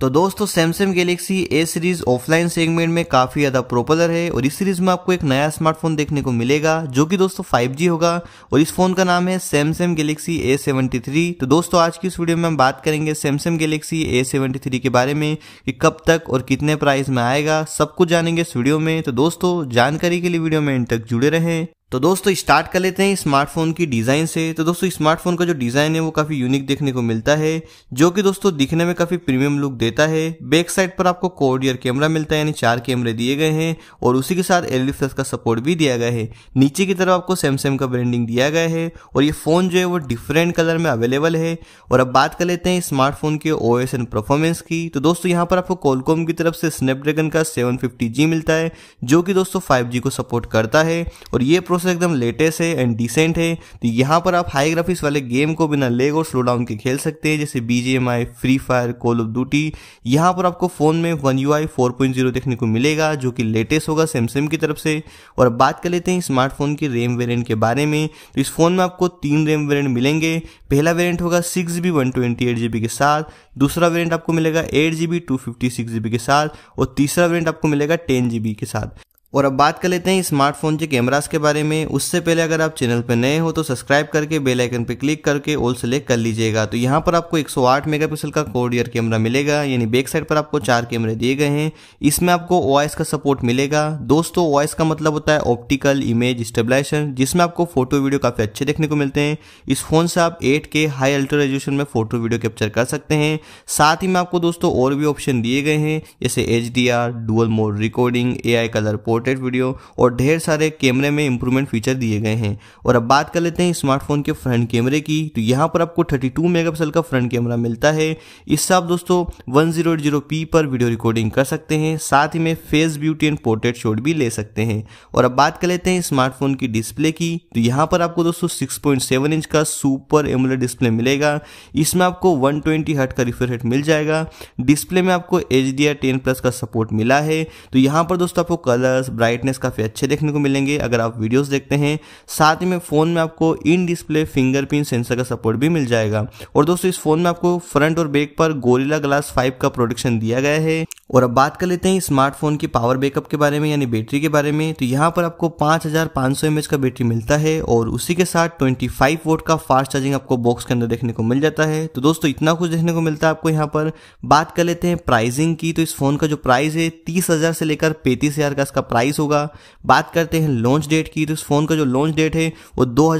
तो दोस्तों Samsung Galaxy A series offline segment में काफ़ी ज़्यादा प्रोपलर है और इस सीरीज में आपको एक नया स्मार्टफोन देखने को मिलेगा जो कि दोस्तों 5G होगा और इस फोन का नाम है सैमसंग गैलेक्सी ए तो दोस्तों आज की इस वीडियो में हम बात करेंगे सैमसंग गैलेक्सी ए के बारे में कि कब तक और कितने प्राइस में आएगा सब कुछ जानेंगे इस वीडियो में तो दोस्तों जानकारी के लिए वीडियो में इन तक जुड़े रहें तो दोस्तों स्टार्ट कर लेते हैं स्मार्टफोन की डिज़ाइन से तो दोस्तों स्मार्टफोन का जो डिज़ाइन है वो काफ़ी यूनिक देखने को मिलता है जो कि दोस्तों दिखने में काफ़ी प्रीमियम लुक देता है बैक साइड पर आपको कोडियर कैमरा मिलता है यानी चार कैमरे दिए गए हैं और उसी के साथ एल प्लस का सपोर्ट भी दिया गया है नीचे की तरफ आपको सैमसंग का ब्रांडिंग दिया गया है और ये फ़ोन जो है वो डिफरेंट कलर में अवेलेबल है और अब बात कर लेते हैं स्मार्टफोन के ओ एस परफॉर्मेंस की तो दोस्तों यहाँ पर आपको कोलकोम की तरफ से स्नैपड्रैगन का सेवन मिलता है जो कि दोस्तों फाइव को सपोर्ट करता है और ये प्रोसेस एकदम लेटेस्ट है एंड डिसेंट है तो यहाँ पर आप हाई ग्राफिक्स वाले गेम को बिना लेग और स्लो डाउन के खेल सकते हैं जैसे BGMI free fire call of duty यहाँ पर आपको फ़ोन में one you I four point zero देखने को मिलेगा जो कि लेटेस्ट होगा सैमसंग की तरफ से और बात कर लेते हैं स्मार्टफोन की रैम वेरियंट के बारे में तो इस फ़ोन में आपको तीन रैम वेरियंट मिलेंगे पहला वेरियंट होगा six G B one twenty eight G B के साथ दूसरा वेरियंट आपको मिलेगा eight G B two fifty six G B के साथ और तीसरा वेरियंट आपको मिलेगा टेन जी बी के साथ और अब बात कर लेते हैं स्मार्टफोन के कैमरास के बारे में उससे पहले अगर आप चैनल पर नए हो तो सब्सक्राइब करके बेल आइकन पर क्लिक करके ऑल सेलेक्ट कर लीजिएगा तो यहाँ पर आपको 108 मेगापिक्सल का कोड ईयर कैमरा मिलेगा यानी बैक साइड पर आपको चार कैमरे दिए गए हैं इसमें आपको ओ का सपोर्ट मिलेगा दोस्तों ओ का मतलब होता है ऑप्टिकल इमेज स्टेबलाइजेशन जिसमें आपको फोटो वीडियो काफ़ी अच्छे देखने को मिलते हैं इस फोन से आप eight K high ultra resolution में फोटो वीडियो कैप्चर कर सकते हैं साथ ही में आपको दोस्तों और भी ऑप्शन दिए गए हैं जैसे H D R mode recording a colour port portrait video और ढेर सारे कैमरे में इंप्रूवमेंट फीचर दिए गए हैं और अब बात कर लेते हैं स्मार्टफोन के फ्रंट कैमरे की तो यहाँ पर आपको 32 टू का फ्रंट कैमरा मिलता है इससे आप दोस्तों वन पर वीडियो रिकॉर्डिंग कर सकते हैं साथ ही में face beauty and portrait shot भी ले सकते हैं और अब बात कर लेते हैं स्मार्टफोन की डिस्प्ले की तो यहाँ पर आपको दोस्तों सेवन इंच का सुपर एमुलर डिस्प्ले मिलेगा इसमें आपको वन ट्वेंटी का रिफ्रेश रेट मिल जाएगा डिस्प्ले में आपको एच डी प्लस का सपोर्ट मिला है तो यहाँ पर दोस्तों आपको कलर कलर्स ब्राइटनेस काफ़ी अच्छे देखने को मिलेंगे अगर आप वीडियोस देखते हैं साथ ही में फ़ोन में आपको इन डिस्प्ले फिंगरप्रिंट सेंसर का सपोर्ट भी मिल जाएगा और दोस्तों इस फ़ोन में आपको फ्रंट और बैक पर गोरिला ग्लास फाइव का प्रोडक्शन दिया गया है और अब बात कर लेते हैं स्मार्टफोन की पावर बैकअप के बारे में यानी बैटरी के बारे में तो यहाँ पर आपको 5500 mAh का बैटरी मिलता है और उसी के साथ 25 वोट का फास्ट चार्जिंग आपको बॉक्स के अंदर देखने को मिल जाता है तो दोस्तों इतना कुछ देखने को मिलता है आपको यहाँ पर बात कर लेते हैं प्राइजिंग की तो इस फ़ोन का जो प्राइस है तीस से लेकर पैंतीस का इसका प्राइस होगा बात करते हैं लॉन्च डेट की तो इस फ़ोन का जो लॉन्च डेट है वो दो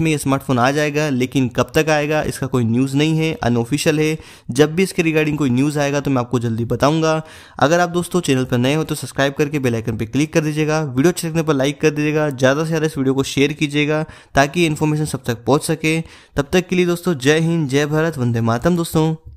में ये स्मार्टफोन आ जाएगा लेकिन कब तक आएगा इसका कोई न्यूज़ नहीं है अनऑफिशियल है जब भी इसके रिगार्डिंग कोई न्यूज़ आएगा तो मैं आपको जल्दी बताऊँगा अगर आप दोस्तों चैनल पर नए हो तो सब्सक्राइब करके बेल आइकन पर क्लिक कर दीजिएगा वीडियो अच्छे लगने पर लाइक कर दीजिएगा ज़्यादा से ज़्यादा इस वीडियो को शेयर कीजिएगा ताकि इन्फॉर्मेशन सब तक पहुँच सके तब तक के लिए दोस्तों जय हिंद जय भारत वंदे मातम दोस्तों